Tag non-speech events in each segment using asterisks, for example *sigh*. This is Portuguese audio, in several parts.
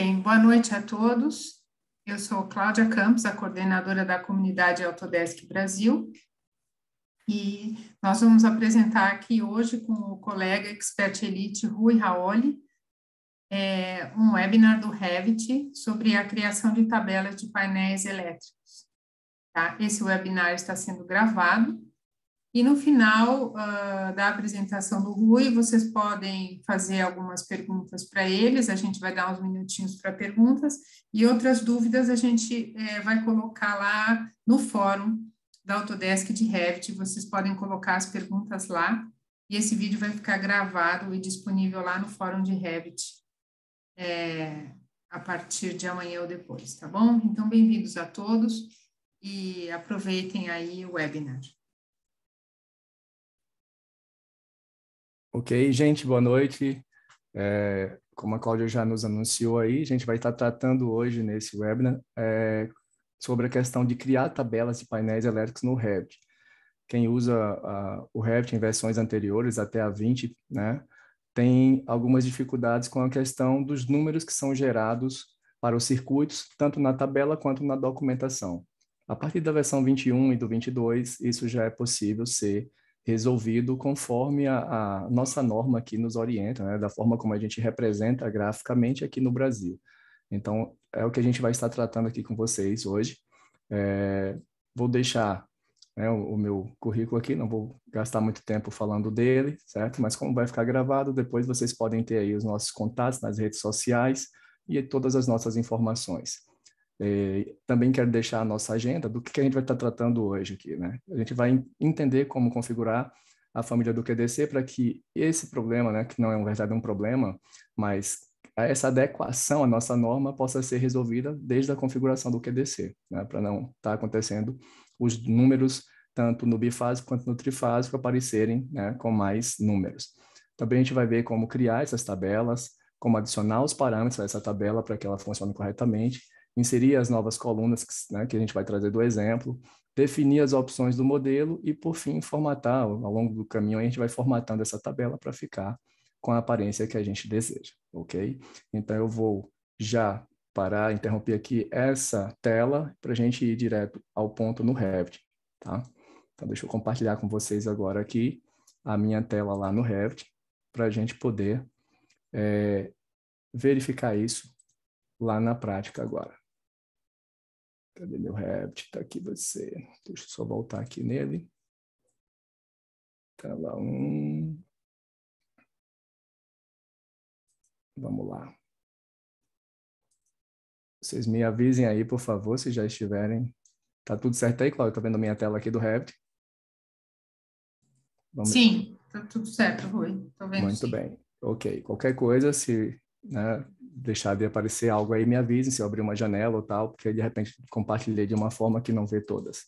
Bem, boa noite a todos. Eu sou Cláudia Campos, a coordenadora da comunidade Autodesk Brasil, e nós vamos apresentar aqui hoje com o colega expert elite Rui Raoli é, um webinar do Revit sobre a criação de tabelas de painéis elétricos. Tá? Esse webinar está sendo gravado e no final uh, da apresentação do Rui, vocês podem fazer algumas perguntas para eles, a gente vai dar uns minutinhos para perguntas, e outras dúvidas a gente eh, vai colocar lá no fórum da Autodesk de Revit, vocês podem colocar as perguntas lá, e esse vídeo vai ficar gravado e disponível lá no fórum de Revit eh, a partir de amanhã ou depois, tá bom? Então, bem-vindos a todos e aproveitem aí o webinar. Ok, gente, boa noite. É, como a Cláudia já nos anunciou aí, a gente vai estar tratando hoje nesse webinar é, sobre a questão de criar tabelas e painéis elétricos no Revit. Quem usa a, o Revit em versões anteriores, até a 20, né, tem algumas dificuldades com a questão dos números que são gerados para os circuitos, tanto na tabela quanto na documentação. A partir da versão 21 e do 22, isso já é possível ser resolvido conforme a, a nossa norma aqui nos orienta, né? da forma como a gente representa graficamente aqui no Brasil. Então, é o que a gente vai estar tratando aqui com vocês hoje. É, vou deixar né, o, o, meu currículo aqui, não vou gastar muito tempo falando dele, certo? Mas como vai ficar gravado, depois vocês podem ter aí os nossos contatos nas redes sociais e todas as nossas informações. E é, também quero deixar a nossa agenda do que, a gente vai estar tratando hoje aqui, né? A gente vai entender como configurar a família do QDC para que esse problema, né, que não é um verdadeiro é um problema, mas essa adequação à nossa norma possa ser resolvida desde a configuração do QDC, né, para não estar tá acontecendo os números, tanto no bifásico quanto no trifásico, aparecerem né, com mais números. Também a gente vai ver como criar essas tabelas, como adicionar os parâmetros a essa tabela para que ela funcione corretamente inserir as novas colunas né, que a gente vai trazer do exemplo, definir as opções do modelo e, por fim, formatar. Ao longo do caminho, a gente vai formatando essa tabela para ficar com a aparência que a gente deseja, ok? Então, eu vou já parar, interromper aqui essa tela para a gente ir direto ao ponto no Revit, tá? Então, deixa eu compartilhar com vocês agora aqui a minha tela lá no Revit para a gente poder é, verificar isso lá na prática agora. Cadê meu Revit? Está aqui você. Deixa eu só voltar aqui nele. Tela tá lá um. Vamos lá. Vocês me avisem aí, por favor, se já estiverem. Tá tudo certo aí, Cláudio? Tá vendo a minha tela aqui do Revit? Sim, tá tudo certo, Rui. Muito sim. bem. Ok. Qualquer coisa, se né, deixar de aparecer algo aí, me avisem se eu abrir uma janela ou tal, porque de repente compartilhei de uma forma que não vê todas.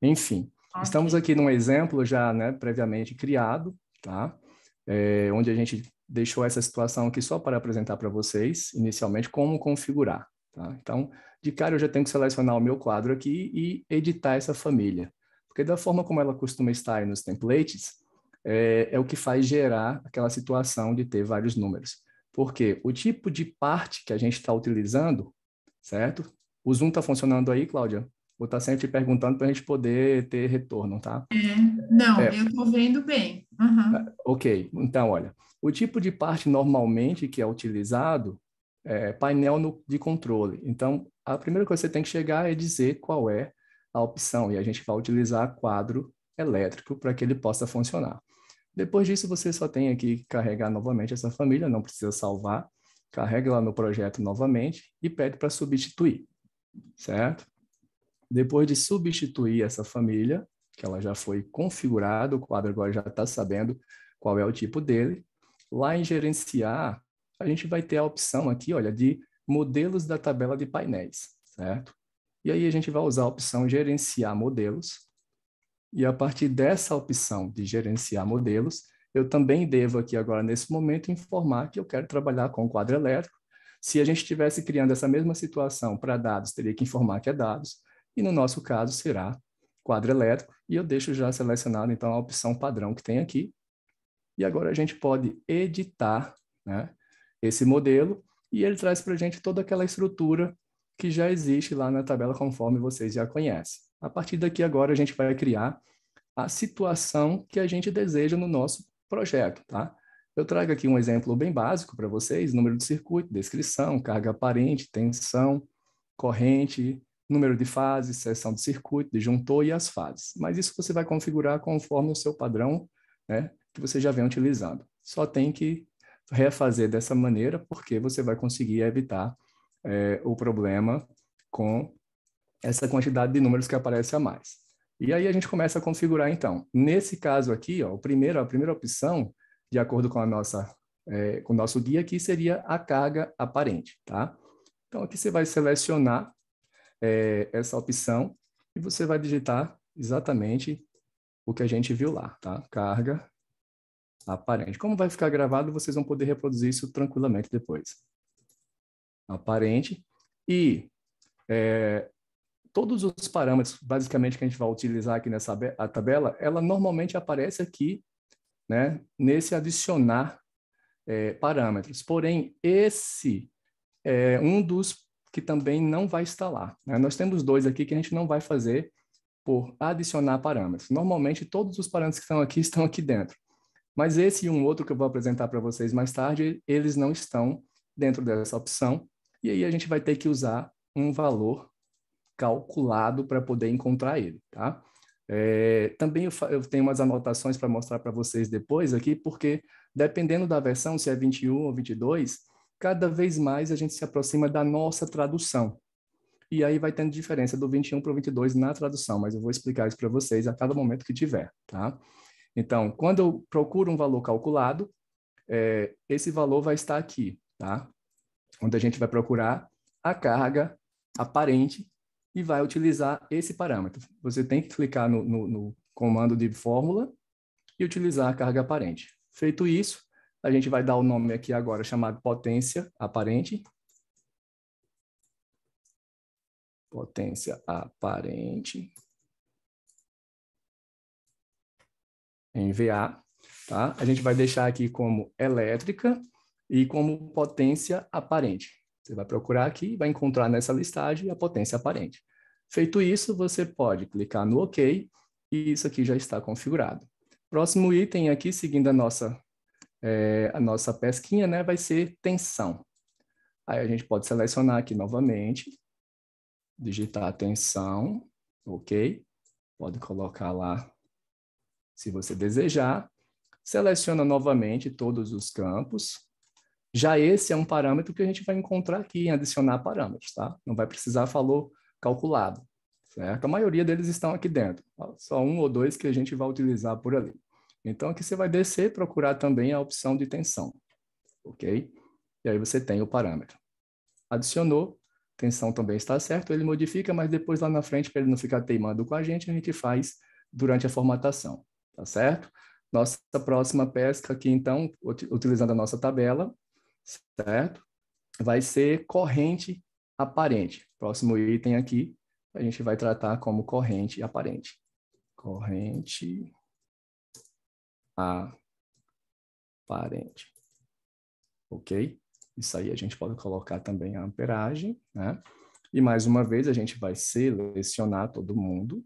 Enfim, okay. estamos aqui num exemplo já né, previamente criado, tá? É, onde a gente deixou essa situação aqui só para apresentar para vocês, inicialmente, como configurar. Tá? Então, de cara eu já tenho que selecionar o meu quadro aqui e editar essa família. Porque da forma como ela costuma estar aí nos templates, é, é o que faz gerar aquela situação de ter vários números. Porque o tipo de parte que a gente está utilizando, certo? O Zoom está funcionando aí, Cláudia? Ou está sempre perguntando para a gente poder ter retorno, tá? É, não, é. eu estou vendo bem. Uhum. Ok, então olha, o tipo de parte normalmente que é utilizado é painel no, de controle. Então, a primeira coisa que você tem que chegar é dizer qual é a opção, e a gente vai utilizar quadro elétrico para que ele possa funcionar. Depois disso, você só tem aqui que carregar novamente essa família, não precisa salvar. Carrega lá no projeto novamente e pede para substituir, certo? Depois de substituir essa família, que ela já foi configurada, o quadro agora já está sabendo qual é o tipo dele. Lá em gerenciar, a gente vai ter a opção aqui, olha, de modelos da tabela de painéis, certo? E aí a gente vai usar a opção gerenciar modelos e a partir dessa opção de gerenciar modelos, eu também devo aqui agora, nesse momento, informar que eu quero trabalhar com quadro elétrico. Se a gente estivesse criando essa mesma situação para dados, teria que informar que é dados, e no nosso caso será quadro elétrico, e eu deixo já selecionado, então, a opção padrão que tem aqui. E agora a gente pode editar né, esse modelo, e ele traz para a gente toda aquela estrutura que já existe lá na tabela conforme vocês já conhecem a partir daqui agora a gente vai criar a situação que a gente deseja no nosso projeto, tá? Eu trago aqui um exemplo bem básico para vocês, número de circuito, descrição, carga aparente, tensão, corrente, número de fases, seção de circuito, disjuntor e as fases. Mas isso você vai configurar conforme o seu padrão né, que você já vem utilizando. Só tem que refazer dessa maneira, porque você vai conseguir evitar é, o problema com essa quantidade de números que aparece a mais. E aí a gente começa a configurar, então. Nesse caso aqui, ó, o primeiro, a primeira opção, de acordo com, a nossa, é, com o nosso guia aqui, seria a carga aparente, tá? Então, aqui você vai selecionar é, essa opção e você vai digitar exatamente o que a gente viu lá, tá? Carga aparente. Como vai ficar gravado, vocês vão poder reproduzir isso tranquilamente depois. Aparente. E é, todos os parâmetros, basicamente, que a gente vai utilizar aqui nessa a tabela, ela normalmente aparece aqui, né, nesse adicionar é, parâmetros. Porém, esse é um dos que também não vai estar lá. Né? Nós temos dois aqui que a gente não vai fazer por adicionar parâmetros. Normalmente, todos os parâmetros que estão aqui *laughs* estão aqui dentro. Mas esse e um outro que eu vou apresentar para vocês mais tarde, eles não estão dentro dessa opção. E aí a gente vai ter que usar um valor calculado para poder encontrar ele, tá? É, também eu, eu, tenho umas anotações para mostrar para vocês depois aqui, porque dependendo da versão, se é 21 ou 22, cada vez mais a gente se aproxima da nossa tradução. E aí vai tendo diferença do 21 para o 22 na tradução, mas eu vou explicar isso para vocês a cada momento que tiver, tá? Então, quando eu procuro um valor calculado, é, esse valor vai estar aqui, tá? Onde a gente vai procurar a carga aparente e vai utilizar esse parâmetro. Você tem que clicar no, no, no comando de fórmula e utilizar a carga aparente. Feito isso, a gente vai dar o nome aqui agora chamado potência aparente. Potência aparente. Em VA, tá? A gente vai deixar aqui como elétrica e como potência aparente. Você vai procurar aqui e vai encontrar nessa listagem a potência aparente. Feito isso, você pode clicar no OK e isso aqui já está configurado. Próximo item aqui, seguindo a nossa, é, a nossa pesquinha, né, vai ser tensão. Aí a gente pode selecionar aqui novamente, digitar tensão, ok? Pode colocar lá se você desejar. Seleciona novamente todos os campos, já esse é um parâmetro que a gente vai encontrar aqui em adicionar parâmetros, tá? Não vai precisar falou calculado, certo? A maioria deles estão aqui dentro, só um ou dois que a gente vai utilizar por ali. Então, aqui você vai descer e procurar também a opção de tensão, ok? E aí você tem o parâmetro. Adicionou, tensão também está certo, ele modifica, mas depois lá na frente, para ele não ficar teimando com a gente, a gente faz durante a formatação, tá certo? Nossa próxima pesca aqui, então, utilizando a nossa tabela, certo? Vai ser corrente aparente. Próximo item aqui, a gente vai tratar como corrente aparente. Corrente aparente. Ok? Isso aí a gente pode colocar também a amperagem, né? E mais uma vez a gente vai selecionar todo mundo,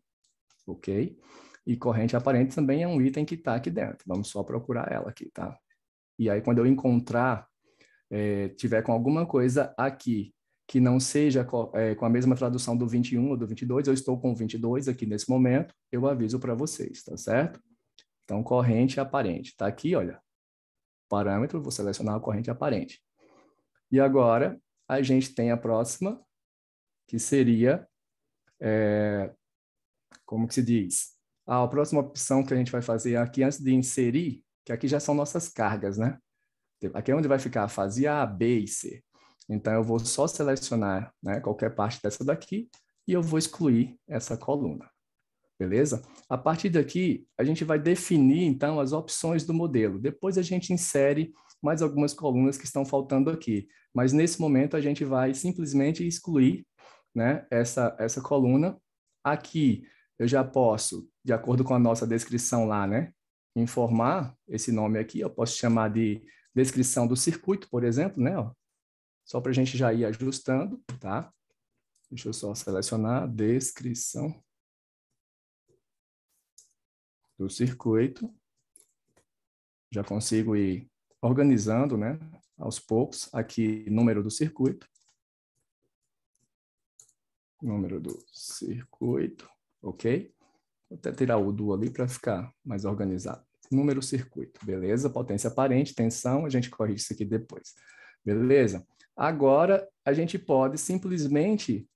ok? E corrente aparente também é um item que está aqui dentro. Vamos só procurar ela aqui, tá? E aí quando eu encontrar é, tiver com alguma coisa aqui que não seja co, é, com a mesma tradução do 21 ou do 22, eu estou com 22 aqui nesse momento, eu aviso para vocês, tá certo? Então, corrente aparente. Tá aqui, olha, parâmetro, vou selecionar a corrente aparente. E agora, a gente tem a próxima, que seria, é, como que se diz? Ah, a próxima opção que a gente vai fazer aqui, antes de inserir, que aqui já são nossas cargas, né? Aqui é onde vai ficar a fase A, B e C. Então, eu vou só selecionar né, qualquer parte dessa daqui e eu vou excluir essa coluna. Beleza? A partir daqui, a gente vai definir, então, as opções do modelo. Depois a gente insere mais algumas colunas que estão faltando aqui. Mas nesse momento, a gente vai simplesmente excluir né, essa, essa coluna. Aqui, eu já posso, de acordo com a nossa descrição lá, né, informar esse nome aqui. Eu posso chamar de descrição do circuito, por exemplo, né? Ó, só para a gente já ir ajustando, tá? Deixa eu só selecionar descrição do circuito. Já consigo ir organizando, né? Aos poucos, aqui, número do circuito. Número do circuito, ok? Vou até tirar o do ali para ficar mais organizado número circuito, beleza? Potência aparente, tensão, a gente corrige isso aqui depois, beleza? Agora, a gente pode simplesmente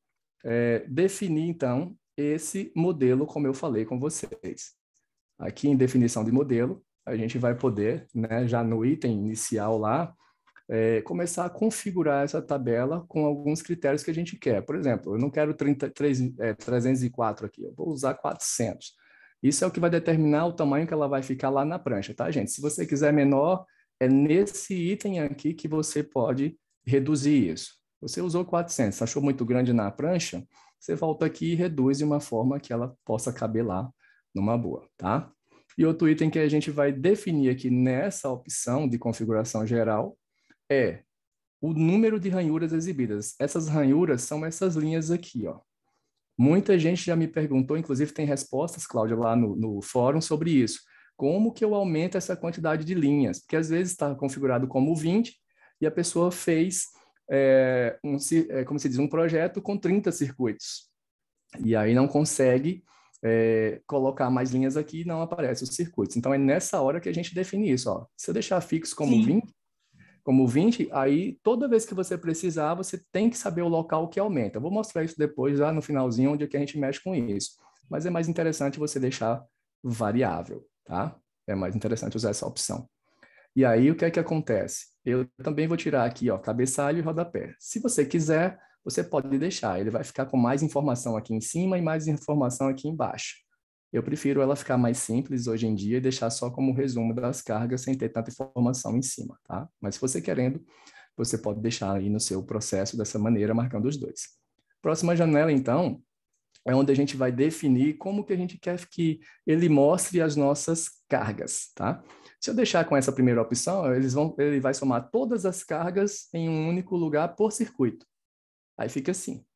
é, definir, então, esse modelo, como eu falei com vocês. Aqui em definição de modelo, a gente vai poder, né, já no item inicial lá, é, começar a configurar essa tabela com alguns critérios que a gente quer. Por exemplo, eu não quero 30, é, 304 aqui, eu vou usar 400. Isso é o que vai determinar o tamanho que ela vai ficar lá na prancha, tá, gente? Se você quiser menor, é nesse item aqui que você pode reduzir isso. Você usou 400, achou muito grande na prancha, você volta aqui e reduz de uma forma que ela possa caber lá numa boa, tá? E outro item que a gente vai definir aqui nessa opção de configuração geral é o número de ranhuras exibidas. Essas ranhuras são essas linhas aqui, ó. Muita gente já me perguntou, inclusive tem respostas, Cláudia, lá no, no fórum sobre isso. Como que eu aumento essa quantidade de linhas? Porque às vezes está configurado como 20 e a pessoa fez, é, um, é, como se diz, um projeto com 30 circuitos. E aí não consegue é, colocar mais linhas aqui e não aparece os circuitos. Então é nessa hora que a gente define isso. Ó. Se eu deixar fixo como Sim. 20, como 20, aí toda vez que você precisar, você tem que saber o local que aumenta. Eu vou mostrar isso depois, lá no finalzinho, onde é que a gente mexe com isso. Mas é mais interessante você deixar variável, tá? É mais interessante usar essa opção. E aí, o que é que acontece? Eu também vou tirar aqui, ó, cabeçalho e rodapé. Se você quiser, você pode deixar. Ele vai ficar com mais informação aqui em cima e mais informação aqui embaixo. Eu prefiro ela ficar mais simples hoje em dia e deixar só como resumo das cargas sem ter tanta informação em cima, tá? Mas se você querendo, você pode deixar aí no seu processo dessa maneira, marcando os dois. Próxima janela, então, é onde a gente vai definir como que a gente quer que ele mostre as nossas cargas, tá? Se eu deixar com essa primeira opção, eles vão, ele vai somar todas as cargas em um único lugar por circuito. Aí fica assim.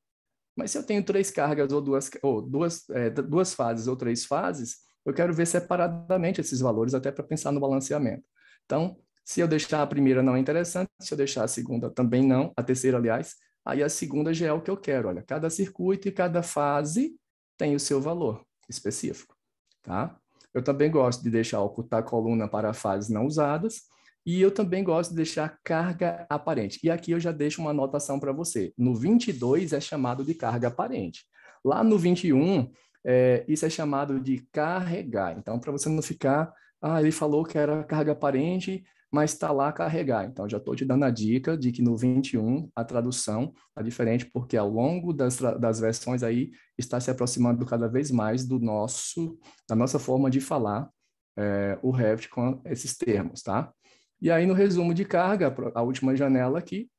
Mas se eu tenho três cargas ou duas, ou duas, é, duas fases ou três fases, eu quero ver separadamente esses valores até para pensar no balanceamento. Então, se eu deixar a primeira não é interessante, se eu deixar a segunda também não, a terceira, aliás, aí a segunda já é o que eu quero. Olha, cada circuito e cada fase tem o seu valor específico, tá? Eu também gosto de deixar ocultar a coluna para fases não usadas, e eu também gosto de deixar carga aparente. E aqui eu já deixo uma anotação para você. No 22 é chamado de carga aparente. Lá no 21, é, isso é chamado de carregar. Então, para você não ficar, ah, ele falou que era carga aparente, mas está lá carregar. Então, já estou te dando a dica de que no 21 a tradução está diferente, porque ao longo das, das versões aí está se aproximando cada vez mais do nosso, da nossa forma de falar é, o Revit com esses termos, tá? E aí, no resumo de carga, a última janela aqui,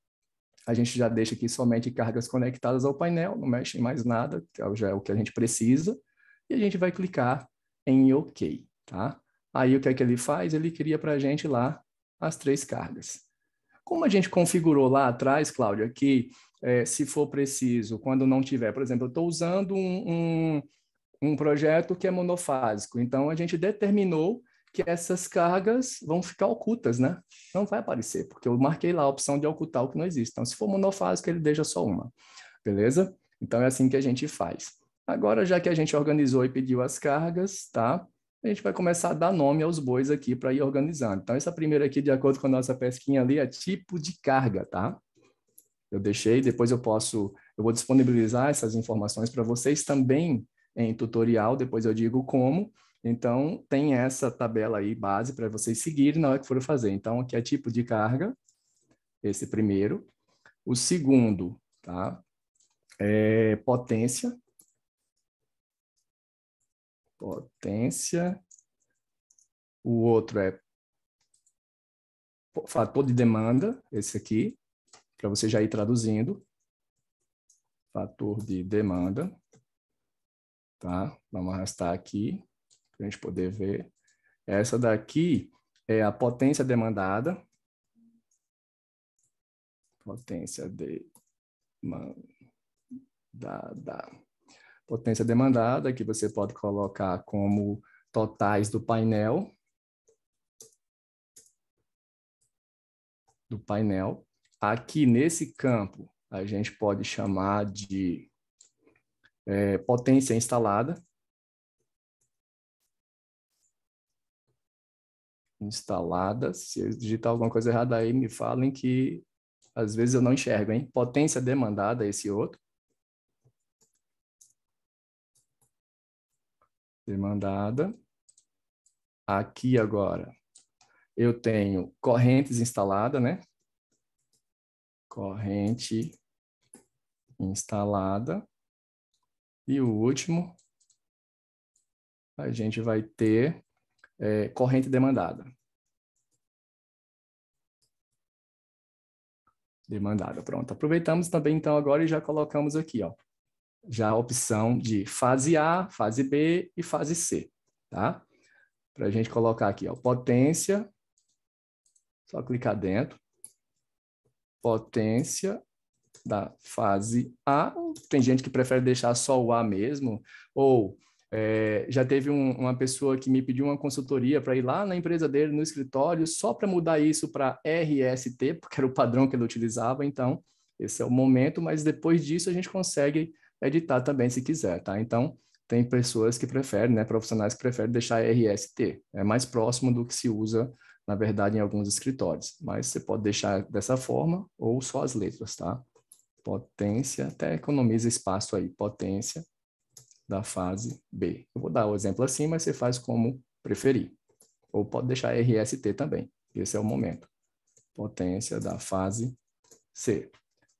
a gente já deixa aqui somente cargas conectadas ao painel, não mexe em mais nada, que é já é o que a gente precisa, e a gente vai clicar em OK, tá? Aí o que é que ele faz? Ele cria para a gente lá as três cargas. Como a gente configurou lá atrás, Cláudia, que é, se for preciso, quando não tiver, por exemplo, eu estou usando um, um, um projeto que é monofásico, então a gente determinou que essas cargas vão ficar ocultas, né? Não vai aparecer, porque eu marquei lá a opção de ocultar o que não existe. Então, se for monofásico, ele deixa só uma, beleza? Então, é assim que a gente faz. Agora, já que a gente organizou e pediu as cargas, tá? A gente vai começar a dar nome aos bois aqui para ir organizando. Então, essa primeira aqui, de acordo com a nossa pesquinha ali, é tipo de carga, tá? Eu deixei, depois eu posso, eu vou disponibilizar essas informações para vocês também em tutorial, depois eu digo como, então, tem essa tabela aí, base, para vocês seguirem na hora que forem fazer. Então, aqui é tipo de carga, esse primeiro. O segundo, tá? É potência. Potência. O outro é fator de demanda, esse aqui, para você já ir traduzindo. Fator de demanda. Tá? Vamos arrastar aqui para a gente poder ver. Essa daqui é a potência demandada. Potência demandada. Potência demandada, que você pode colocar como totais do painel. Do painel. Aqui nesse campo, a gente pode chamar de é, potência instalada. instaladas. Se eu digitar alguma coisa errada aí, me falem que às vezes eu não enxergo, hein? Potência demandada, esse outro. Demandada. Aqui agora, eu tenho correntes instalada, né? Corrente instalada. E o último, a gente vai ter é, corrente demandada. Demandada, pronto. Aproveitamos também então agora e já colocamos aqui, ó, já a opção de fase A, fase B e fase C, tá? Para a gente colocar aqui, ó, potência, só clicar dentro, potência da fase A. Tem gente que prefere deixar só o A mesmo, ou é, já teve um, uma pessoa que me pediu uma consultoria para ir lá na empresa dele, no escritório, só para mudar isso para RST, porque era o padrão que ele utilizava. Então, esse é o momento, mas depois disso a gente consegue editar também se quiser, tá? Então, tem pessoas que preferem, né, profissionais que preferem deixar RST. É mais próximo do que se usa, na verdade, em alguns escritórios. Mas você pode deixar dessa forma ou só as letras, tá? Potência, até economiza espaço aí, potência da fase B. Eu vou dar o exemplo assim, mas você faz como preferir. Ou pode deixar RST também. Esse é o momento. Potência da fase C.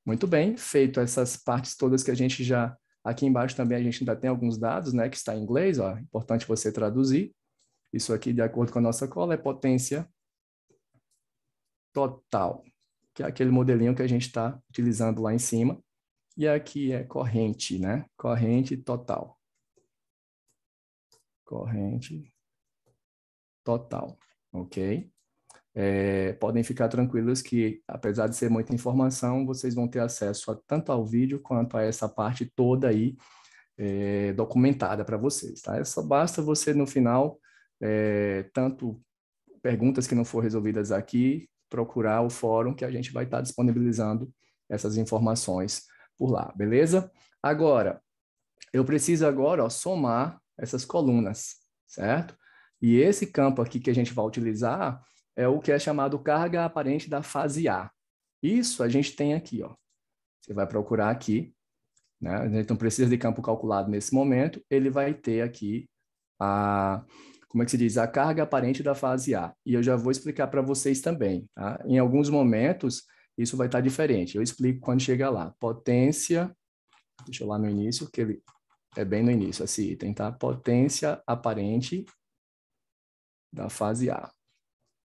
Muito bem, feito essas partes todas que a gente já... Aqui embaixo também a gente ainda tem alguns dados, né? Que está em inglês, ó. Importante você traduzir. Isso aqui, de acordo com a nossa cola, é potência total, que é aquele modelinho que a gente está utilizando lá em cima. E aqui é corrente, né? Corrente total corrente total, ok? É, podem ficar tranquilos que, apesar de ser muita informação, vocês vão ter acesso a, tanto ao vídeo quanto a essa parte toda aí é, documentada para vocês, tá? É só basta você, no final, é, tanto perguntas que não foram resolvidas aqui, procurar o fórum que a gente vai estar tá disponibilizando essas informações por lá, beleza? Agora, eu preciso agora ó, somar essas colunas, certo? E esse campo aqui que a gente vai utilizar é o que é chamado carga aparente da fase A. Isso a gente tem aqui, ó. Você vai procurar aqui, né? A gente não precisa de campo calculado nesse momento, ele vai ter aqui a como é que se diz, a carga aparente da fase A. E eu já vou explicar para vocês também, tá? Em alguns momentos isso vai estar tá diferente. Eu explico quando chegar lá. Potência, deixa eu lá no início que ele é bem no início esse item, tá? Potência aparente da fase A.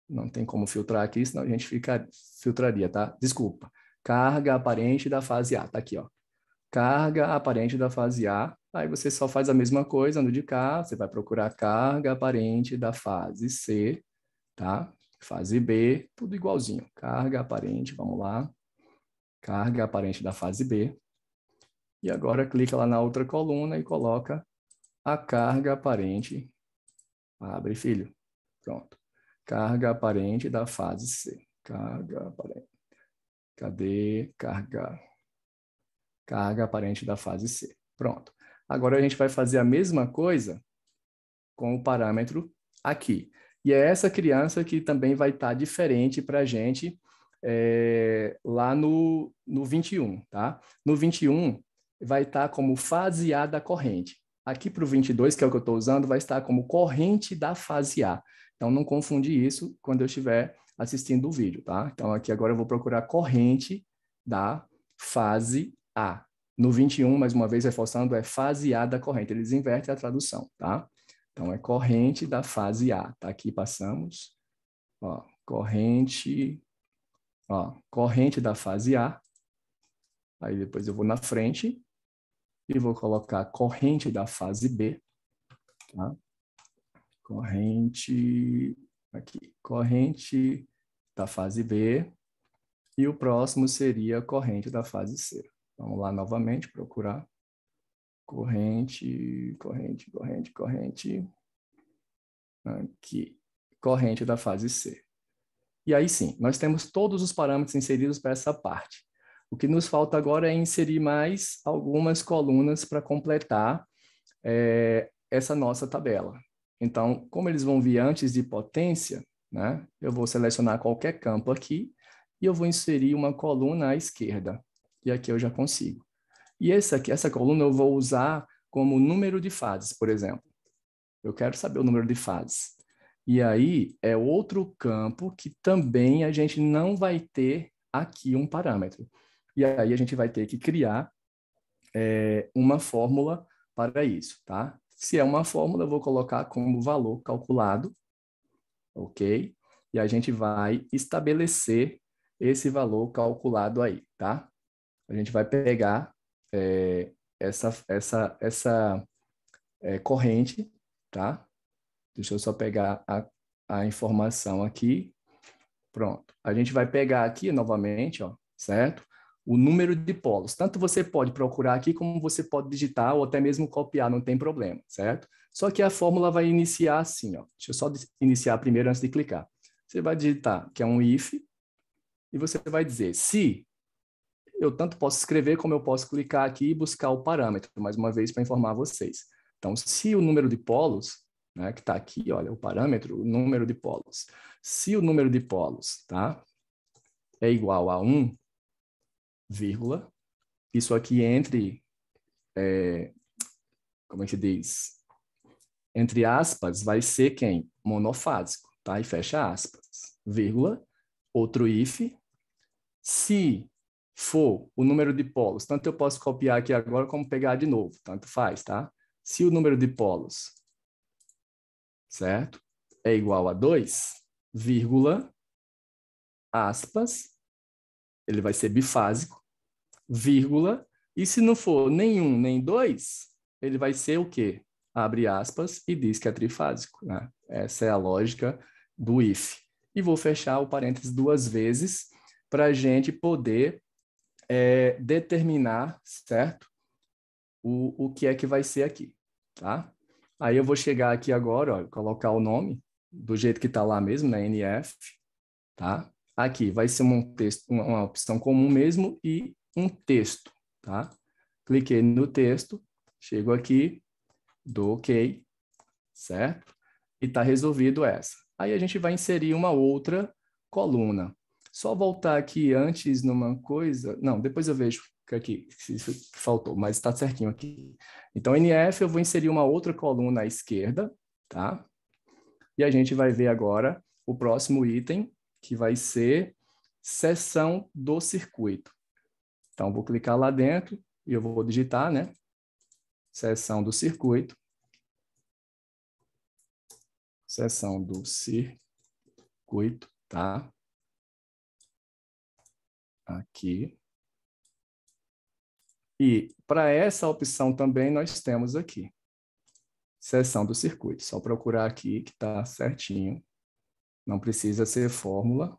Não tem como filtrar aqui, senão a gente fica, filtraria, tá? Desculpa. Carga aparente da fase A, tá aqui, ó. Carga aparente da fase A. Aí você só faz a mesma coisa no de cá, você vai procurar carga aparente da fase C, tá? Fase B, tudo igualzinho. Carga aparente, vamos lá. Carga aparente da fase B. E agora clica lá na outra coluna e coloca a carga aparente. Abre, filho. Pronto. Carga aparente da fase C. Carga aparente. Cadê carga? Carga aparente da fase C. Pronto. Agora a gente vai fazer a mesma coisa com o parâmetro aqui. E é essa criança que também vai estar tá diferente para a gente é, lá no, no 21, tá? No 21, vai estar como fase A da corrente. Aqui para o 22, que é o que eu estou usando, vai estar como corrente da fase A. Então, não confunde isso quando eu estiver assistindo o vídeo, tá? Então, aqui agora eu vou procurar corrente da fase A. No 21, mais uma vez reforçando, é fase A da corrente. Eles invertem a tradução, tá? Então, é corrente da fase A. Tá aqui, passamos. Ó, corrente... Ó, corrente da fase A. Aí depois eu vou na frente e vou colocar corrente da fase B, tá? corrente aqui, corrente da fase B, e o próximo seria corrente da fase C. Vamos lá novamente procurar corrente, corrente, corrente, corrente, aqui, corrente da fase C. E aí sim, nós temos todos os parâmetros inseridos para essa parte. O que nos falta agora é inserir mais algumas colunas para completar é, essa nossa tabela. Então, como eles vão vir antes de potência, né, eu vou selecionar qualquer campo aqui e eu vou inserir uma coluna à esquerda. E aqui eu já consigo. E essa, aqui, essa coluna eu vou usar como número de fases, por exemplo. Eu quero saber o número de fases. E aí é outro campo que também a gente não vai ter aqui um parâmetro. E aí a gente vai ter que criar é, uma fórmula para isso, tá? Se é uma fórmula, eu vou colocar como valor calculado, ok? E a gente vai estabelecer esse valor calculado aí, tá? A gente vai pegar é, essa, essa, essa é, corrente, tá? Deixa eu só pegar a, a informação aqui. Pronto. A gente vai pegar aqui novamente, ó, certo? o número de polos. Tanto você pode procurar aqui, como você pode digitar ou até mesmo copiar, não tem problema, certo? Só que a fórmula vai iniciar assim, ó. Deixa eu só iniciar primeiro antes de clicar. Você vai digitar, que é um if, e você vai dizer se eu tanto posso escrever como eu posso clicar aqui e buscar o parâmetro, mais uma vez, para informar vocês. Então, se o número de polos, né, que está aqui, olha, o parâmetro, o número de polos. Se o número de polos tá, é igual a 1, vírgula. Isso aqui entre, é, como é que diz? Entre aspas, vai ser quem? Monofásico, tá? E fecha aspas, vírgula, outro if. Se for o número de polos, tanto eu posso copiar aqui agora como pegar de novo, tanto faz, tá? Se o número de polos, certo? É igual a 2, vírgula, aspas, ele vai ser bifásico, vírgula, e se não for nenhum nem dois, ele vai ser o quê? Abre aspas e diz que é trifásico. Né? Essa é a lógica do if. E vou fechar o parênteses duas vezes para a gente poder é, determinar, certo? O, o que é que vai ser aqui, tá? Aí eu vou chegar aqui agora, ó, colocar o nome do jeito que está lá mesmo, na né? NF, tá? Aqui vai ser um texto, uma, uma opção comum mesmo e um texto, tá? Cliquei no texto, chego aqui, dou OK, certo? E está resolvido essa. Aí a gente vai inserir uma outra coluna. Só voltar aqui antes numa coisa... Não, depois eu vejo aqui se faltou, mas está certinho aqui. Então, NF eu vou inserir uma outra coluna à esquerda, tá? E a gente vai ver agora o próximo item, que vai ser seção do circuito. Então, vou clicar lá dentro e eu vou digitar, né? sessão do circuito. sessão do circuito, tá? Aqui. E para essa opção também nós temos aqui, sessão do circuito. Só procurar aqui que está certinho. Não precisa ser fórmula,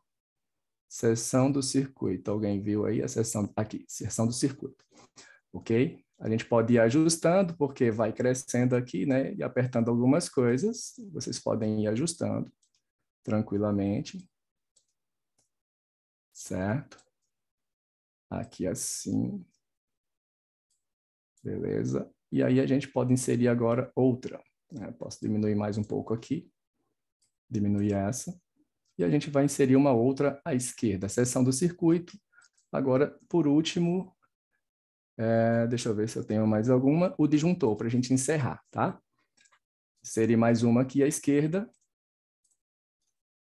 sessão do circuito. Alguém viu aí a sessão aqui, sessão do circuito. OK? A gente pode ir ajustando porque vai crescendo aqui, né, e apertando algumas coisas, vocês podem ir ajustando tranquilamente. Certo? Aqui assim. Beleza? E aí a gente pode inserir agora outra. Né? Posso diminuir mais um pouco aqui. Diminuir essa e a gente vai inserir uma outra à esquerda, é seção do circuito. Agora, por último, é, deixa eu ver se eu tenho mais alguma, o disjuntor, para a gente encerrar, tá? Inserir mais uma aqui à esquerda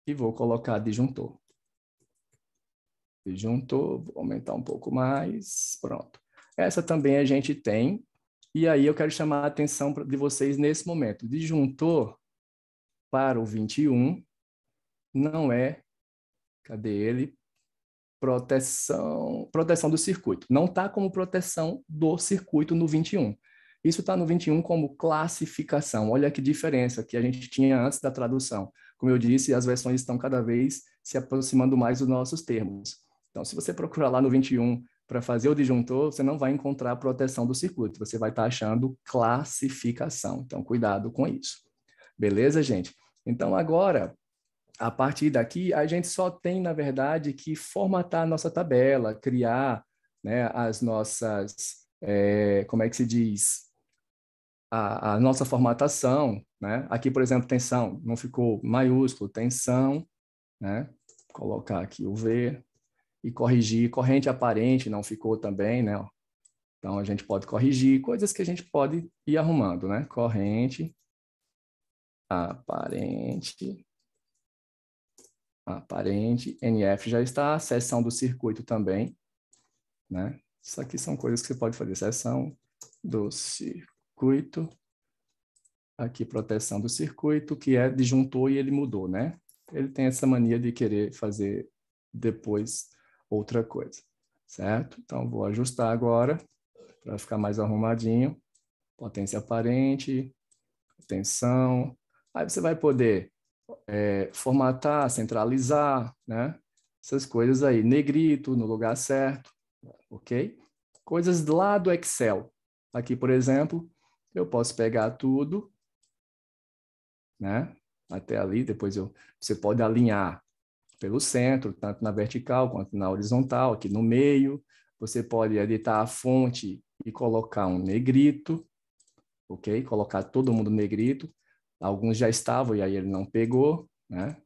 e vou colocar disjuntor. Disjuntor, vou aumentar um pouco mais, pronto. Essa também a gente tem, e aí eu quero chamar a atenção de vocês nesse momento. Disjuntor para o 21, não é, cadê ele? Proteção, proteção do circuito. Não está como proteção do circuito no 21. Isso está no 21 como classificação. Olha que diferença que a gente tinha antes da tradução. Como eu disse, as versões estão cada vez se aproximando mais dos nossos termos. Então, se você procurar lá no 21 para fazer o disjuntor, você não vai encontrar proteção do circuito, você vai estar tá achando classificação. Então, cuidado com isso. Beleza, gente? Então, agora, a partir daqui, a gente só tem, na verdade, que formatar a nossa tabela, criar né, as nossas, é, como é que se diz, a, a, nossa formatação. Né? Aqui, por exemplo, tensão, não ficou maiúsculo, tensão, né? colocar aqui o V e corrigir, corrente aparente não ficou também, né? Então, a gente pode corrigir coisas que a gente pode ir arrumando, né? Corrente aparente aparente, NF já está, a seção do circuito também, né? Isso aqui são coisas que você pode fazer, seção do circuito, aqui proteção do circuito, que é disjuntor e ele mudou, né? Ele tem essa mania de querer fazer depois outra coisa, certo? Então, vou ajustar agora para ficar mais arrumadinho. Potência aparente, tensão. Aí você vai poder é, formatar, centralizar, né? Essas coisas aí, negrito no lugar certo, ok? Coisas lá do Excel. Aqui, por exemplo, eu posso pegar tudo, né? Até ali, depois eu, você pode alinhar pelo centro, tanto na vertical quanto na horizontal, aqui no meio. Você pode editar a fonte e colocar um negrito, ok? Colocar todo mundo negrito. Alguns já estavam e aí ele não pegou, né?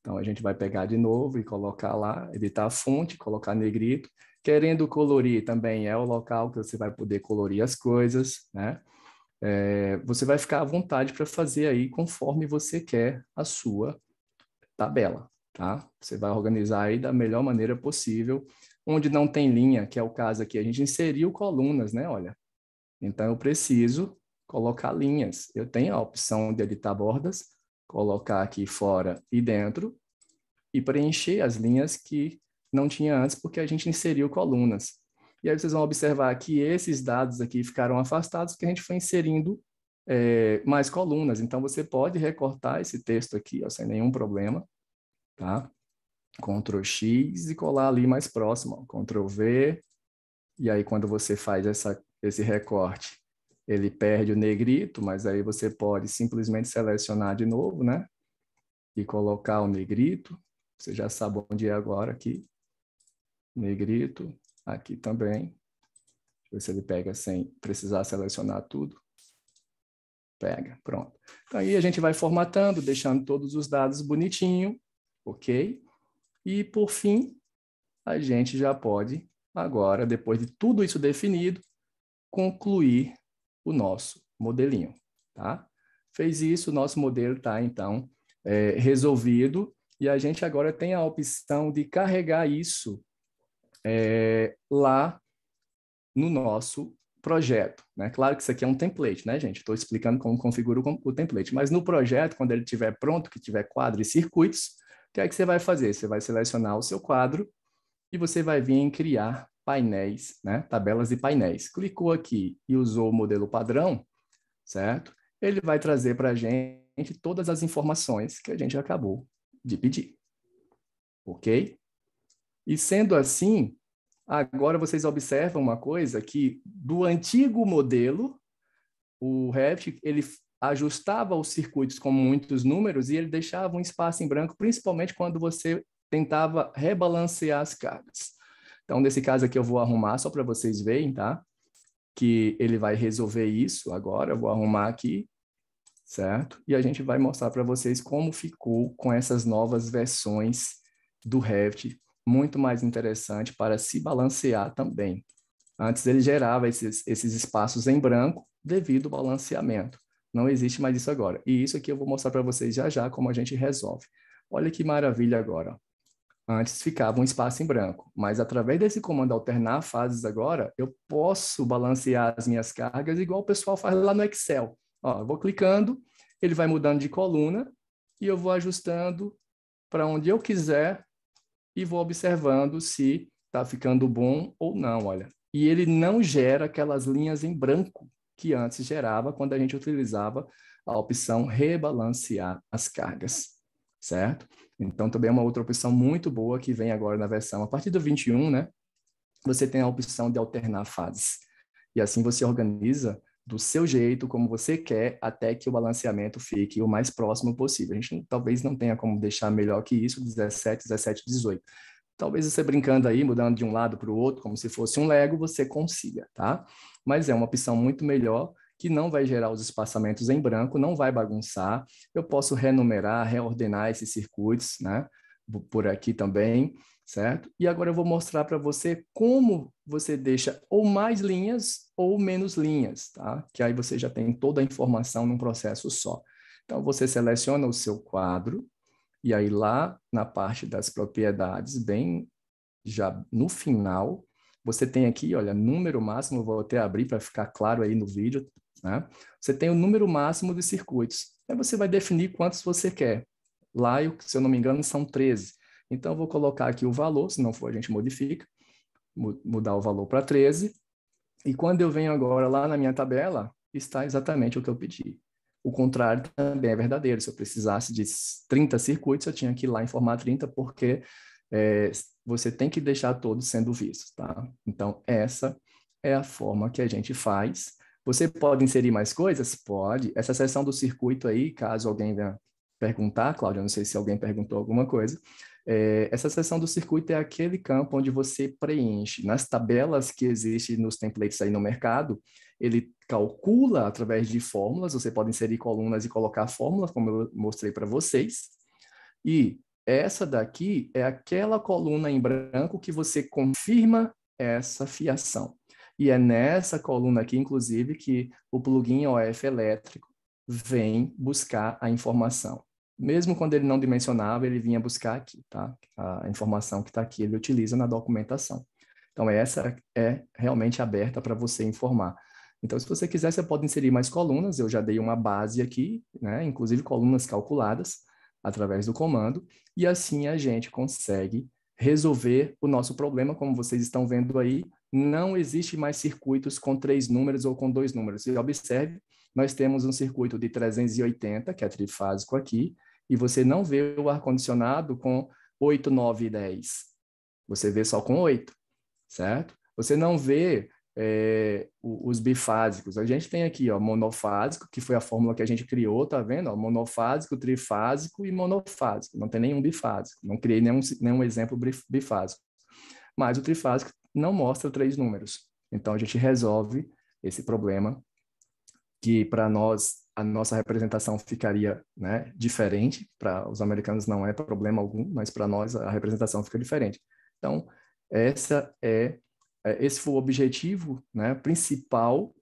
Então a gente vai pegar de novo e colocar lá, editar a fonte, colocar negrito. Querendo colorir também é o local que você vai poder colorir as coisas, né? É, você vai ficar à vontade para fazer aí conforme você quer a sua tabela, tá? Você vai organizar aí da melhor maneira possível. Onde não tem linha, que é o caso aqui, a gente inseriu colunas, né? Olha, então eu preciso colocar linhas. Eu tenho a opção de editar bordas, colocar aqui fora e dentro, e preencher as linhas que não tinha antes, porque a gente inseriu colunas. E aí vocês vão observar que esses dados aqui ficaram afastados porque a gente foi inserindo é, mais colunas. Então, você pode recortar esse texto aqui ó, sem nenhum problema, tá? Ctrl X e colar ali mais próximo, ó, Ctrl V. E aí, quando você faz essa, esse recorte ele perde o negrito, mas aí você pode simplesmente selecionar de novo, né? E colocar o negrito. Você já sabe onde é agora aqui. Negrito, aqui também. Deixa eu ver se ele pega sem precisar selecionar tudo. Pega, pronto. Então, aí a gente vai formatando, deixando todos os dados bonitinho, ok? E, por fim, a gente já pode, agora, depois de tudo isso definido, concluir o nosso modelinho, tá? Fez isso, o nosso modelo está, então, é, resolvido e a gente agora tem a opção de carregar isso é, lá no nosso projeto. Né? Claro que isso aqui é um template, né, gente? Estou explicando como configura o, template. Mas no projeto, quando ele estiver pronto, que tiver quadro e circuitos, o que é que você vai fazer? Você vai selecionar o seu quadro e você vai vir em criar painéis, né? Tabelas e painéis. Clicou aqui e usou o modelo padrão, certo? Ele vai trazer para a gente todas as informações que a gente acabou de pedir. Ok? E sendo assim, agora vocês observam uma coisa que do antigo modelo, o Revit, ele ajustava os circuitos com muitos números e ele deixava um espaço em branco, principalmente quando você tentava rebalancear as cargas. Então, nesse caso aqui, eu vou arrumar só para vocês verem, tá? Que ele vai resolver isso agora. Eu vou arrumar aqui, certo? E a gente vai mostrar para vocês como ficou com essas novas versões do Revit. Muito mais interessante para se balancear também. Antes ele gerava esses, esses espaços em branco devido ao balanceamento. Não existe mais isso agora. E isso aqui eu vou mostrar para vocês já já como a gente resolve. Olha que maravilha agora. Antes ficava um espaço em branco, mas através desse comando alternar fases agora, eu posso balancear as minhas cargas igual o pessoal faz lá no Excel. Ó, eu vou clicando, ele vai mudando de coluna e eu vou ajustando para onde eu quiser e vou observando se está ficando bom ou não, olha. E ele não gera aquelas linhas em branco que antes gerava quando a gente utilizava a opção rebalancear as cargas, certo? Então, também é uma outra opção muito boa que vem agora na versão. A partir do 21, né? Você tem a opção de alternar fases. E assim você organiza do seu jeito, como você quer, até que o balanceamento fique o mais próximo possível. A gente talvez não tenha como deixar melhor que isso, 17, 17, 18. Talvez você brincando aí, mudando de um lado para o outro, como se fosse um Lego, você consiga, tá? Mas é uma opção muito melhor que não vai gerar os espaçamentos em branco, não vai bagunçar. Eu posso renumerar, reordenar esses circuitos, né? Por aqui também, certo? E agora eu vou mostrar para você como você deixa ou mais linhas ou menos linhas, tá? Que aí você já tem toda a informação num processo só. Então, você seleciona o seu quadro, e aí lá na parte das propriedades, bem já no final, você tem aqui, olha, número máximo, vou até abrir para ficar claro aí no vídeo, né? Você tem o número máximo de circuitos. Aí você vai definir quantos você quer. Lá, eu, se eu não me engano, são 13. Então, eu vou colocar aqui o valor, se não for, a gente modifica, mudar o valor para 13. E quando eu venho agora lá na minha tabela, está exatamente o que eu pedi. O contrário também é verdadeiro. Se eu precisasse de 30 circuitos, eu tinha que ir lá informar 30, porque é, você tem que deixar todos sendo vistos, tá? Então, essa é a forma que a gente faz você pode inserir mais coisas? Pode. Essa seção do circuito aí, caso alguém venha perguntar, Cláudia, não sei se alguém perguntou alguma coisa, é, essa seção do circuito é aquele campo onde você preenche. Nas tabelas que existem nos templates aí no mercado, ele calcula através de fórmulas, você pode inserir colunas e colocar fórmulas, como eu mostrei para vocês. E essa daqui é aquela coluna em branco que você confirma essa fiação. E é nessa coluna aqui, inclusive, que o plugin OF elétrico vem buscar a informação. Mesmo quando ele não dimensionava, ele vinha buscar aqui, tá? A informação que está aqui, ele utiliza na documentação. Então, essa é realmente aberta para você informar. Então, se você quiser, você pode inserir mais colunas. Eu já dei uma base aqui, né? inclusive colunas calculadas através do comando. E assim a gente consegue resolver o nosso problema, como vocês estão vendo aí, não existe mais circuitos com três números ou com dois números. E observe, nós temos um circuito de 380, que é trifásico aqui, e você não vê o ar-condicionado com 8, 9 e 10. Você vê só com 8, certo? Você não vê é, os bifásicos. A gente tem aqui, ó, monofásico, que foi a fórmula que a gente criou, tá vendo? Ó, monofásico, trifásico e monofásico. Não tem nenhum bifásico. Não criei nenhum, nenhum exemplo bifásico. Mas o trifásico não mostra três números. Então a gente resolve esse problema que para nós a nossa representação ficaria né, diferente. Para os americanos não é problema algum, mas para nós a representação fica diferente. Então essa é, é esse foi o objetivo né, principal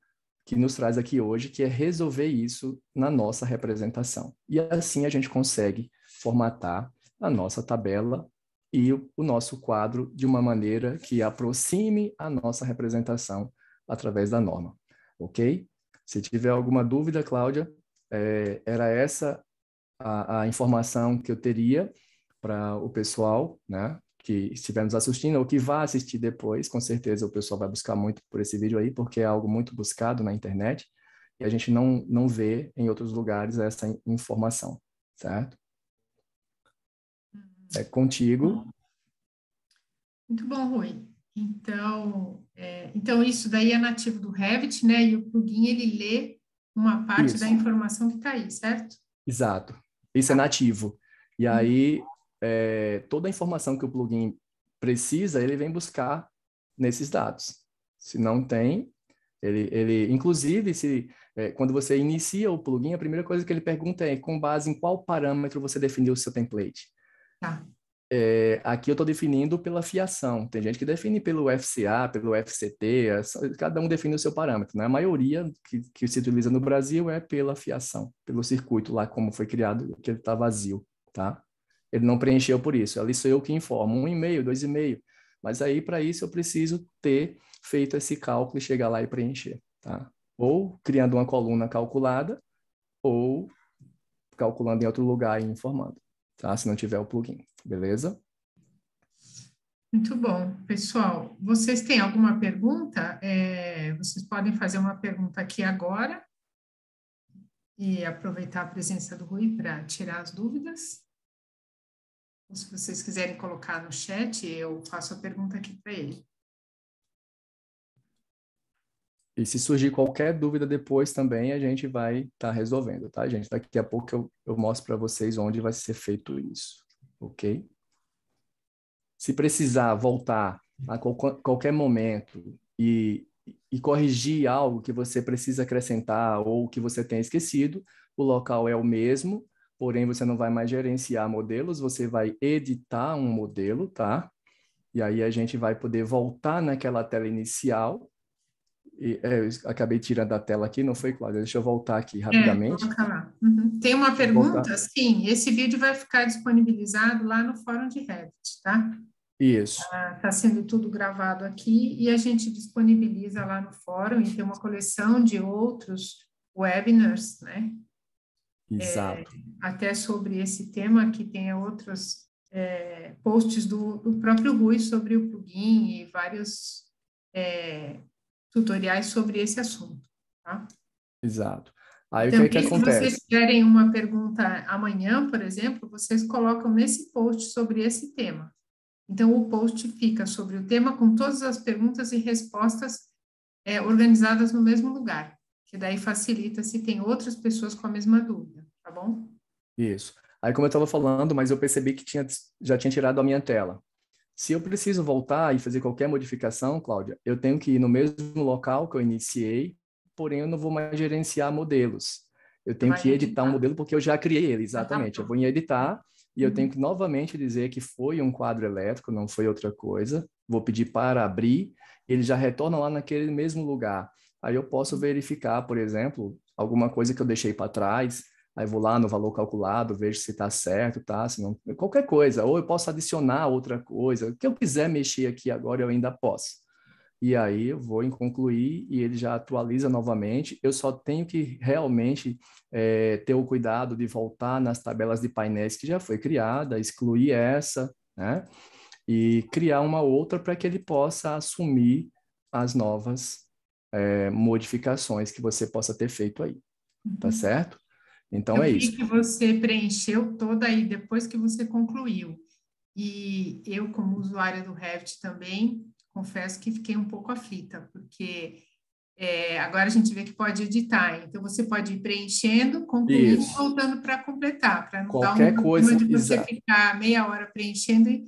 que nos traz aqui hoje, que é resolver isso na nossa representação. E assim a gente consegue formatar a nossa tabela e o, nosso quadro de uma maneira que aproxime a nossa representação através da norma, ok? Se tiver alguma dúvida, Cláudia, é, era essa a, a, informação que eu teria para o pessoal, né? Que estiver nos assistindo ou que vá assistir depois, com certeza o pessoal vai buscar muito por esse vídeo aí, porque é algo muito buscado na internet e a gente não, não vê em outros lugares essa informação, certo? É contigo. Muito bom, Rui. Então, é, então isso daí é nativo do Revit, né? E o plugin ele lê uma parte isso. da informação que está aí, certo? Exato. Isso é nativo. E hum. aí é, toda a informação que o plugin precisa, ele vem buscar nesses dados. Se não tem, ele, ele inclusive, se é, quando você inicia o plugin, a primeira coisa que ele pergunta é com base em qual parâmetro você definiu o seu template. Tá. É, aqui eu estou definindo pela fiação. Tem gente que define pelo FCA, pelo FCT, é cada um define o seu parâmetro. Né? A maioria que, que se utiliza no Brasil é pela fiação, pelo circuito lá como foi criado, que ele está vazio. Tá? Ele não preencheu por isso. Ali sou eu que informo, um e-mail, dois e-mail. Mas aí, para isso, eu preciso ter feito esse cálculo e chegar lá e preencher. Tá? Ou criando uma coluna calculada, ou calculando em outro lugar e informando tá? Se não tiver o plugin, beleza? Muito bom, pessoal. Vocês têm alguma pergunta? É, vocês podem fazer uma pergunta aqui agora e aproveitar a presença do Rui para tirar as dúvidas. Ou se vocês quiserem colocar no chat, eu faço a pergunta aqui para ele. E se surgir qualquer dúvida depois também, a gente vai estar tá resolvendo, tá, gente? Daqui a pouco eu, eu mostro para vocês onde vai ser feito isso, ok? Se precisar voltar a qualquer, qualquer momento e, e corrigir algo que você precisa acrescentar ou que você tenha esquecido, o local é o mesmo, porém você não vai mais gerenciar modelos, você vai editar um modelo, tá? E aí a gente vai poder voltar naquela tela inicial e, é, eu acabei tirando da tela aqui, não foi, Cláudia? Deixa eu voltar aqui é, rapidamente. É, uhum. Tem uma pergunta? Sim, esse vídeo vai ficar disponibilizado lá no fórum de Revit, tá? Isso. Está ah, tá sendo tudo gravado aqui e a gente disponibiliza lá no fórum e tem uma coleção de outros webinars, né? Exato. É, até sobre esse tema, que tem outros é, posts do, do próprio Rui sobre o plugin e vários é, tutoriais sobre esse assunto. Tá? Exato. Aí Também, o que, é então, que acontece? Se vocês tiverem uma pergunta amanhã, por exemplo, vocês colocam nesse post sobre esse tema. Então, o post fica sobre o tema com todas as perguntas e respostas é, organizadas no mesmo lugar, que daí facilita se tem outras pessoas com a mesma dúvida, tá bom? Isso. Aí, como eu estava falando, mas eu percebi que tinha, já tinha tirado a minha tela. Se eu preciso voltar e fazer qualquer modificação, Cláudia, eu tenho que ir no mesmo local que eu iniciei, porém eu não vou mais gerenciar modelos. Eu tenho que editar, editar um modelo porque eu já criei ele, exatamente. Tá eu vou em editar e uhum. eu tenho uhum. que novamente dizer que foi um quadro elétrico, não foi outra coisa. Vou pedir para abrir, ele já retorna lá naquele mesmo lugar. Aí eu posso uhum. verificar, por exemplo, alguma coisa que eu deixei para trás, Aí vou lá no valor calculado, vejo se está certo, tá? Se não, qualquer coisa. Ou eu posso adicionar outra coisa. O que eu quiser mexer aqui agora, eu ainda posso. E aí eu vou em concluir e ele já atualiza novamente. Eu só tenho que realmente é, ter o cuidado de voltar nas tabelas de painéis que já foi criada, excluir essa, né? E criar uma outra para que ele possa assumir as novas é, modificações que você possa ter feito aí. Tá uhum. Tá certo? Então eu é isso. que você preencheu toda aí depois que você concluiu. E eu, como usuária do Revit também, confesso que fiquei um pouco aflita, porque é, agora a gente vê que pode editar. Então você pode ir preenchendo, concluindo isso. e voltando para completar, para não Qualquer dar um coisa de você exato. ficar meia hora preenchendo e,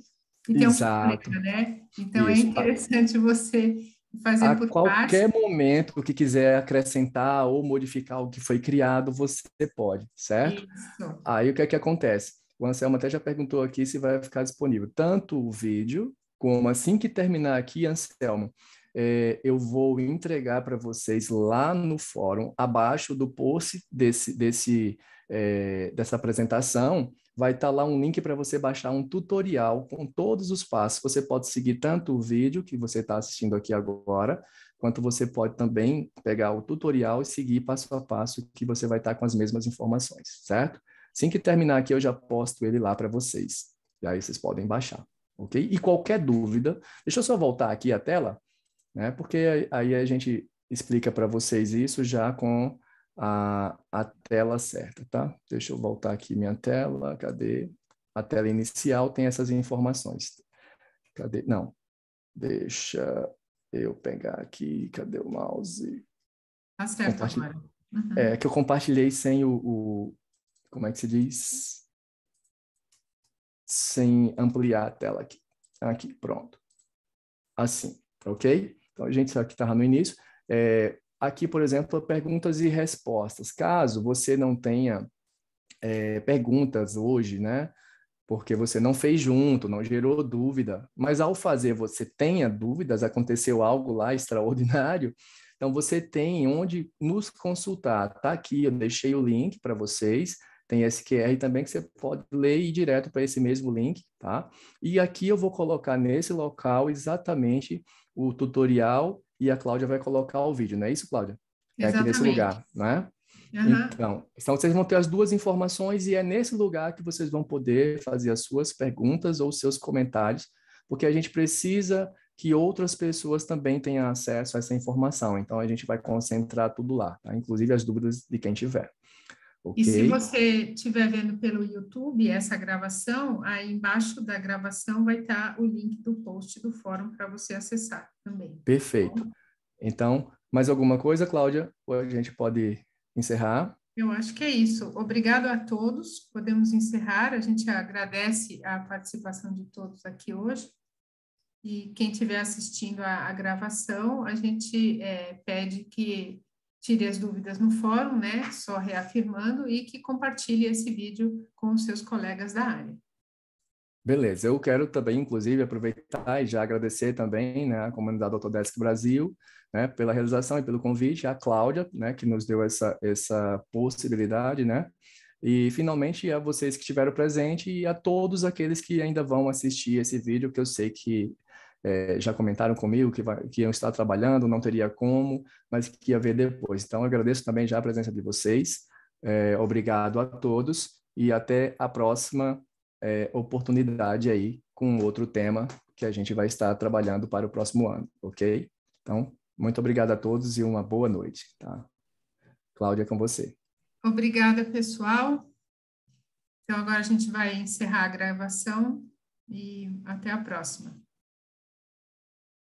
e ter um problema, né? Então é isso. é interessante você Fazer a qualquer momento que quiser acrescentar ou modificar o que foi criado, você pode, certo? Isso. Aí o que é que acontece? O Anselmo até já perguntou aqui se vai ficar disponível tanto o vídeo, como assim que terminar aqui, Anselmo, é, eu vou entregar para vocês lá no fórum, abaixo do post desse, desse, é, dessa apresentação, vai estar tá lá um link para você baixar um tutorial com todos os passos. Você pode seguir tanto o vídeo que você está assistindo aqui agora, quanto você pode também pegar o tutorial e seguir passo a passo, que você vai estar tá com as mesmas informações, certo? Assim que terminar aqui, eu já posto ele lá para vocês. E aí vocês podem baixar, ok? E qualquer dúvida, deixa eu só voltar aqui a tela, né? Porque aí a gente explica para vocês isso já com a, a tela certa, tá? Deixa eu voltar aqui minha tela, cadê? A tela inicial tem essas informações. Cadê? Não. Deixa eu pegar aqui, cadê o mouse? Tá certo Compartil... agora. É, uhum. É, que eu compartilhei sem o, o... Como é que se diz? Sem ampliar a tela aqui. Aqui, pronto. Assim, ok? Então, a gente, isso aqui estava no início. É, aqui, por exemplo, perguntas e respostas. Caso você não tenha é, perguntas hoje, né? Porque você não fez junto, não gerou dúvida, mas ao fazer você tenha dúvidas, aconteceu algo lá extraordinário, então você tem onde nos consultar. Tá aqui, eu deixei o link para vocês. Tem SQR também que você pode ler e ir direto para esse mesmo link, tá? E aqui eu vou colocar nesse local exatamente o tutorial e a Cláudia vai colocar o vídeo, não é isso, Cláudia? É Exatamente. aqui nesse lugar, né? Uhum. Então, então, vocês vão ter as duas informações e é nesse lugar que vocês vão poder fazer as suas perguntas ou seus comentários, porque a gente precisa que outras pessoas também tenham acesso a essa informação. Então, a gente vai concentrar tudo lá, tá? inclusive as dúvidas de quem tiver. Okay. E se você estiver vendo pelo YouTube essa gravação, aí embaixo da gravação vai estar tá o link do post do fórum para você acessar também. Tá Perfeito. Então, mais alguma coisa, Cláudia? Ou a gente pode encerrar? Eu acho que é isso. Obrigado a todos. Podemos encerrar. A gente agradece a participação de todos aqui hoje. E quem estiver assistindo a, a gravação, a gente é, pede que tire as dúvidas no fórum, né? Só reafirmando, e que compartilhe esse vídeo com os seus colegas da área. Beleza, eu quero também, inclusive, aproveitar e já agradecer também né, a comunidade Autodesk Brasil né, pela realização e pelo convite, a Cláudia, né, que nos deu essa, essa possibilidade, né? E, finalmente, a vocês que estiveram presentes e a todos aqueles que ainda vão assistir esse vídeo, que eu sei que é, já comentaram comigo que, vai, que iam estar trabalhando, não teria como, mas que ia ver depois. Então, eu agradeço também já a presença de vocês. É, obrigado a todos e até a próxima é, oportunidade aí com outro tema que a gente vai estar trabalhando para o próximo ano, ok? Então, muito obrigado a todos e uma boa noite. Tá? Cláudia, é com você. Obrigada, pessoal. Então, agora a gente vai encerrar a gravação e até a próxima.